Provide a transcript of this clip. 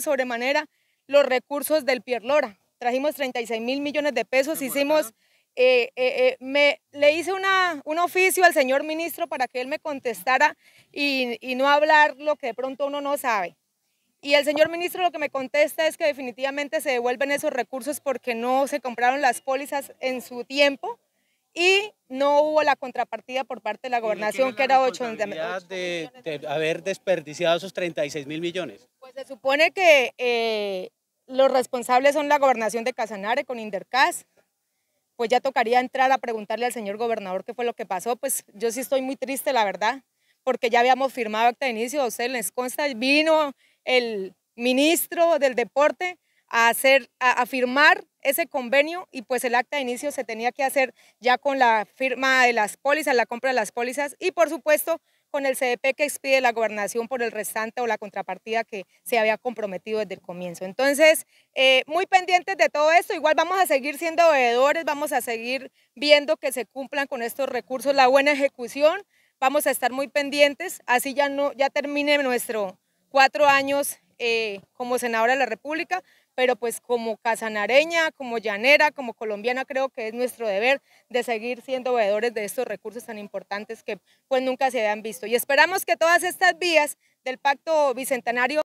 sobremanera los recursos del Pierlora. Trajimos 36 mil millones de pesos, hicimos, eh, eh, eh, me, le hice una, un oficio al señor ministro para que él me contestara y, no hablar lo que de pronto uno no sabe. Y el señor ministro lo que me contesta es que definitivamente se devuelven esos recursos porque no se compraron las pólizas en su tiempo y no hubo la contrapartida por parte de la gobernación, que era 8 de haber desperdiciado esos 36 mil millones. Pues, se supone que eh, los responsables son la gobernación de Casanare con Indercas. Pues ya tocaría entrar a preguntarle al señor gobernador qué fue lo que pasó. Pues yo sí estoy muy triste, la verdad, porque ya habíamos firmado acta de inicio. A les consta, vino el ministro del deporte a, hacer, a, firmar ese convenio y pues el acta de inicio se tenía que hacer ya con la firma de las pólizas, la compra de las pólizas y por supuesto con el CDP que expide la gobernación por el restante o la contrapartida que se había comprometido desde el comienzo. Entonces, eh, muy pendientes de todo esto, igual vamos a seguir siendo veedores, vamos a seguir viendo que se cumplan con estos recursos la buena ejecución, vamos a estar muy pendientes, así ya, no, ya termine nuestro cuatro años eh, como senadora de la República, pero pues como casanareña, como llanera, como colombiana, creo que es nuestro deber de seguir siendo veedores de estos recursos tan importantes que pues nunca se habían visto. Y esperamos que todas estas vías del Pacto Bicentenario